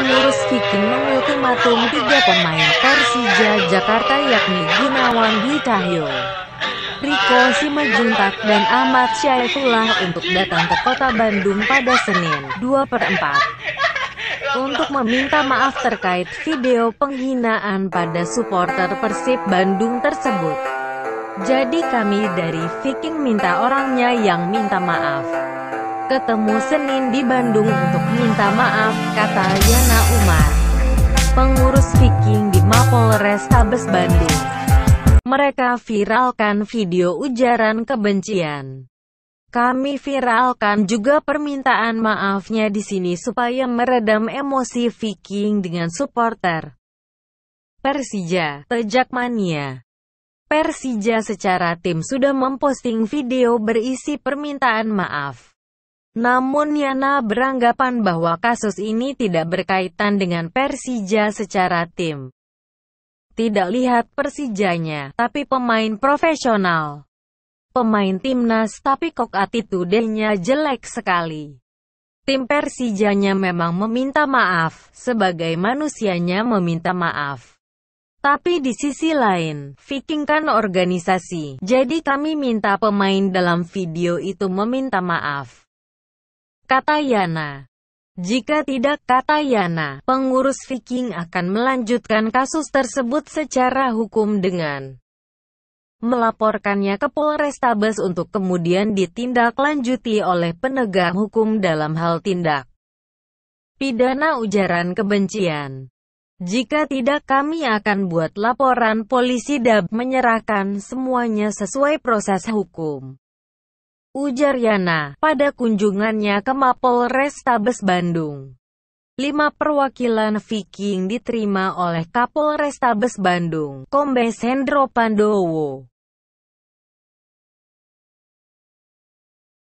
Junior Viking mengultimatum tiga pemain Persija Jakarta yakni Gunawan Dwi Cahyo, Riko Simajuntak dan Ahmad Syaifullah untuk datang ke kota Bandung pada Senin 2 per 4 untuk meminta maaf terkait video penghinaan pada supporter Persib Bandung tersebut. Jadi kami dari Viking minta orangnya yang minta maaf ketemu Senin di Bandung untuk minta maaf, kata Yana Umar. Pengurus Viking di Mapolres Tabes Bandung. Mereka viralkan video ujaran kebencian. Kami viralkan juga permintaan maafnya di sini supaya meredam emosi Viking dengan supporter. Persija, tejak mania. Persija secara tim sudah memposting video berisi permintaan maaf. Namun Yana beranggapan bahwa kasus ini tidak berkaitan dengan Persija secara tim. Tidak lihat Persijanya, tapi pemain profesional. Pemain timnas tapi kok attitude-nya jelek sekali. Tim Persijanya memang meminta maaf, sebagai manusianya meminta maaf. Tapi di sisi lain, Viking kan organisasi, jadi kami minta pemain dalam video itu meminta maaf kata Yana. Jika tidak kata Yana, pengurus Viking akan melanjutkan kasus tersebut secara hukum dengan melaporkannya ke Polrestabes untuk kemudian ditindaklanjuti oleh penegak hukum dalam hal tindak pidana ujaran kebencian. Jika tidak kami akan buat laporan polisi dan menyerahkan semuanya sesuai proses hukum ujar Yana, pada kunjungannya ke Mapol Restabes Bandung. Lima perwakilan Viking diterima oleh Kapol Restabes Bandung, Kombes Hendro Pandowo.